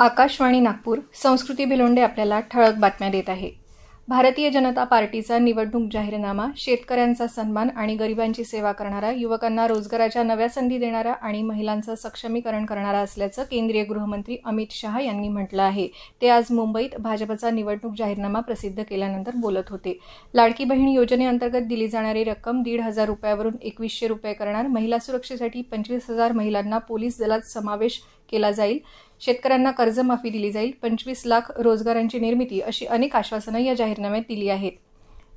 आकाशवाणी नागपूर संस्कृती भिलोंडे आपल्याला ठळक बातम्या देत आहे भारतीय जनता पार्टीचा निवडणूक जाहीरनामा शेतकऱ्यांचा सन्मान आणि गरिबांची सेवा करणारा युवकांना रोजगाराच्या नव्या संधी देणारा आणि महिलांचं सक्षमीकरण करणारा असल्याचं केंद्रीय गृहमंत्री अमित शहा यांनी म्हटलं आहे ते आज मुंबईत भाजपचा निवडणूक जाहीरनामा प्रसिद्ध केल्यानंतर बोलत होते लाडकी बहीण योजनेअंतर्गत दिली जाणारी रक्कम दीड हजार रुपयावरून एकवीसशे रुपये करणार महिला सुरक्षेसाठी पंचवीस हजार महिलांना पोलीस दलात समावेश केला जाईल शेतकऱ्यांना कर्जमाफी दिली जाईल पंचवीस लाख रोजगारांची निर्मिती अशी अनेक आश्वासनं या जाहीरनाम्यात दिली आहेत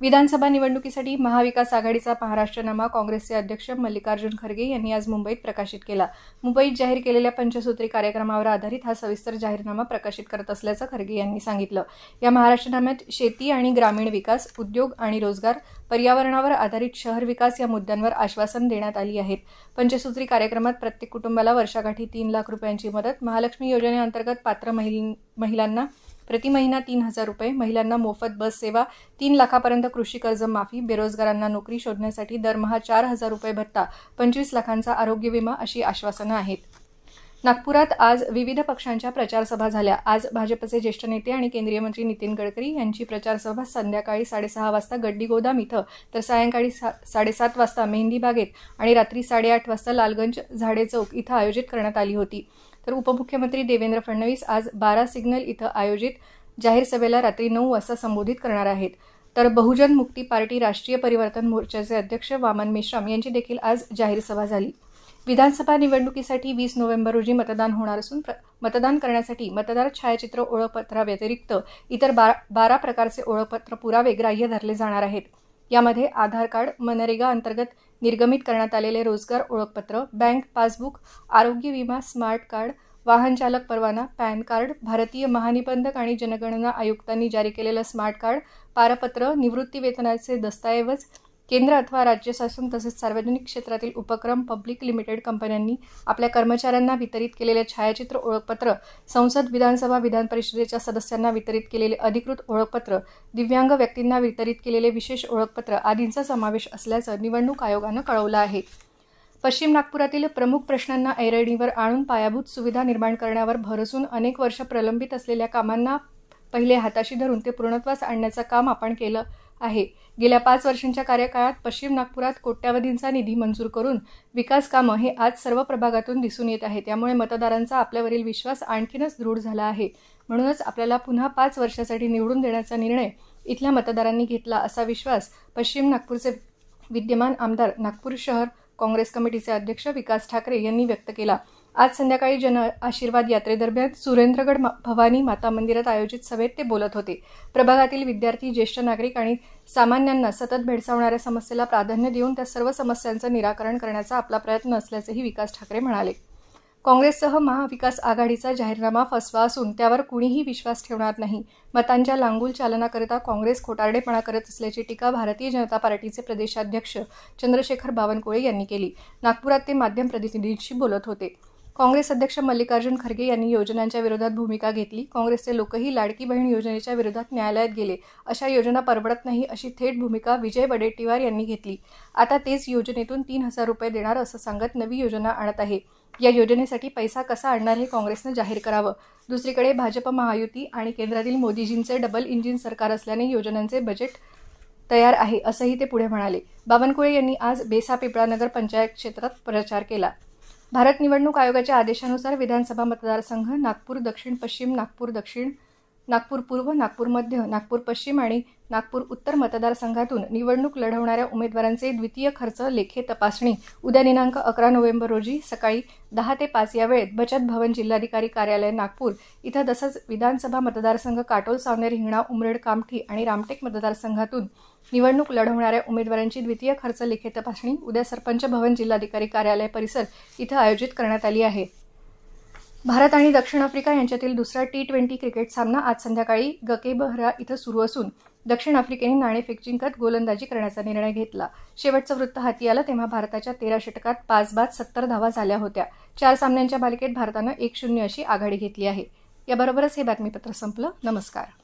विधानसभा निवडणुकीसाठी महाविकास आघाडीचा महाराष्ट्रनामा काँग्रेसचे अध्यक्ष मल्लिकार्जुन खरगे यांनी आज मुंबईत प्रकाशित केला मुंबईत जाहीर केलेल्या पंचसूत्री कार्यक्रमावर आधारित हा सविस्तर जाहीरनामा प्रकाशित करत असल्याचं खरगे यांनी सांगितलं या महाराष्ट्रनाम्यात शेती आणि ग्रामीण विकास उद्योग आणि रोजगार पर्यावरणावर आधारित शहर विकास या मुद्द्यांवर आश्वासन देण्यात आली आहेत पंचसूत्री कार्यक्रमात प्रत्येक कुटुंबाला वर्षाकाठी तीन लाख रुपयांची मदत महालक्ष्मी योजनेअंतर्गत पात्र महिलांना प्रति महिना तीन हजार रुपये महिलांना मोफत बस सेवा तीन लाखापर्यंत कृषी कर्ज माफी बेरोजगारांना नोकरी शोधण्यासाठी दरमहा चार हजार रुपये भत्ता पंचवीस लाखांचा आरोग्य विमा अशी आश्वासनं आहेत नागपुरात आज विविध पक्षांच्या प्रचारसभा झाल्या आज भाजपचे ज्येष्ठ नेते आणि केंद्रीय मंत्री नितीन गडकरी यांची प्रचारसभा संध्याकाळी साडेसहा वाजता गड्डी गोदाम इथं तर सायंकाळी सा साडेसात वाजता मेहंदी बागेत आणि रात्री साडेआठ वाजता लालगंज झाडे चौक इथं आयोजित करण्यात आली होती तर उपमुख्यमंत्री देवेंद्र फडणवीस आज बारा सिग्नल इथं आयोजित जाहीर सभेला रात्री नऊ वाजता संबोधित करणार आहेत तर बहुजन मुक्ती पार्टी राष्ट्रीय परिवर्तन मोर्चाचे अध्यक्ष वामन मेश्राम यांची देखील आज जाहीर सभा झाली विधानसभा निवडणुकीसाठी वीस नोव्हेंबर रोजी मतदान होणार असून मतदान करण्यासाठी मतदार छायाचित्र ओळखपत्राव्यतिरिक्त इतर बारा बारा प्रकारचे ओळखपत्र पुरावे ग्राह्य धरले जाणार आहेत यामध्ये आधार कार्ड मनरेगा अंतर्गत निर्गमित करण्यात आलेले रोजगार ओळखपत्र बँक पासबुक आरोग्य विमा स्मार्ट कार्ड वाहन चालक परवाना पॅन कार्ड भारतीय महानिबंधक आणि जनगणना आयुक्तांनी जारी केलेलं स्मार्ट कार्ड पारपत्र निवृत्ती वेतनाचे दस्तऐवज केंद्र अथवा राज्य शासन तसेच सार्वजनिक क्षेत्रातील उपक्रम पब्लिक लिमिटेड कंपन्यांनी आपल्या कर्मचाऱ्यांना वितरित केलेले छायाचित्र ओळखपत्र संसद विधानसभा विधान परिषदेच्या सदस्यांना वितरित केलेले अधिकृत ओळखपत्र दिव्यांग व्यक्तींना वितरित केलेले विशेष ओळखपत्र आदींचा समावेश असल्याचं निवडणूक आयोगानं कळवलं आहे पश्चिम नागपुरातील प्रमुख प्रश्नांना ऐरणीवर आणून पायाभूत सुविधा निर्माण करण्यावर भर असून अनेक वर्ष प्रलंबित असलेल्या कामांना पहिले हाताशी धरून ते पूर्णत्वास आणण्याचं काम आपण केलं आहे गेल्या पाच वर्षांच्या कार्यकाळात पश्चिम नागपुरात कोट्यावधींचा निधी मंजूर करून विकास कामं हे आज सर्व प्रभागातून दिसून येत आहे त्यामुळे मतदारांचा आपल्यावरील विश्वास आणखीनच दृढ झाला आहे म्हणूनच आपल्याला पुन्हा पाच वर्षासाठी निवडून देण्याचा निर्णय इथल्या मतदारांनी घेतला असा विश्वास पश्चिम नागपूरचे विद्यमान आमदार नागपूर शहर काँग्रेस कमिटीचे अध्यक्ष विकास ठाकरे यांनी व्यक्त केला आज संध्याकाळी जन आशीर्वाद यात्रेदरम्यान सुरेंद्रगड भवानी माता मंदिरात आयोजित सभेत ते बोलत होते प्रभागातील विद्यार्थी ज्येष्ठ नागरिक आणि सामान्यांना सतत भेडसावणाऱ्या समस्येला प्राधान्य देऊन त्या सर्व समस्यांचं निराकरण करण्याचा आपला प्रयत्न असल्याचंही विकास ठाकरे म्हणाले काँग्रेससह महाविकास आघाडीचा जाहीरनामा फसवा असून त्यावर कुणीही विश्वास ठेवणार नाही मतांच्या लांगूल चालनाकरिता काँग्रेस खोटारडेपणा करत असल्याची टीका भारतीय जनता पार्टीचे प्रदेशाध्यक्ष चंद्रशेखर बावनकुळे यांनी केली नागपुरात ते माध्यम प्रतिनिधींशी बोलत होते काँग्रेस अध्यक्ष मल्लिकार्जुन खरगे यांनी योजनांच्या विरोधात भूमिका घेतली काँग्रेसचे लोकही लाडकी बहीण योजनेच्या विरोधात न्यायालयात गेले अशा योजना परवडत नाही अशी थेट भूमिका विजय वडेट्टीवार यांनी घेतली आता तेच योजनेतून तीन हजार रुपये देणार असं सांगत नवी योजना आणत आहे या योजनेसाठी पैसा कसा आणणार हे काँग्रेसनं जाहीर करावं दुसरीकडे भाजप महायुती आणि केंद्रातील मोदीजींचे डबल इंजिन सरकार असल्याने योजनांचे बजेट तयार आहे असंही ते पुढे म्हणाले बावनकुळे यांनी आज बेसा पिपळानगर पंचायत क्षेत्रात प्रचार केला भारत निवडणूक आयोगाच्या आदेशानुसार विधानसभा मतदारसंघ नागपूर दक्षिण पश्चिम नागपूर दक्षिण नागपूर पूर्व नागपूर मध्य नागपूर पश्चिम आणि नागपूर उत्तर मतदारसंघातून निवडणूक लढवणाऱ्या उमेदवारांचे द्वितीय खर्च लेखे तपासणी उद्या दिनांक अकरा नोव्हेंबर रोजी सकाळी दहा ते पाच या वेळेत बचत भवन जिल्हाधिकारी कार्यालय नागपूर इथं तसंच विधानसभा मतदारसंघ काटोल सावनेर हिंगणा उमरेड कामठी आणि रामटेक मतदारसंघातून निवडणूक लढवणाऱ्या उमेदवारांची द्वितीय खर्च लेखे तपासणी उद्या सरपंच भवन जिल्हाधिकारी कार्यालय परिसर इथं आयोजित करण्यात आली आहे भारत आणि दक्षिण आफ्रिका यांच्यातील दुसरा टी ट्वेंटी क्रिकेट सामना आज संध्याकाळी गकेबहरा इथं सुरू असून दक्षिण आफ्रिकेने नाणेफेक जिंकत गोलंदाजी करण्याचा निर्णय घेतला शेवटचं वृत्त हाती आलं तेव्हा भारताच्या तेरा षटकात पाच बाद सत्तर धावा झाल्या होत्या चार सामन्यांच्या मालिकेत भारतानं एक शून्य अशी आघाडी घेतली आहे याबरोबरच हे बातमीपत्र संपलं नमस्कार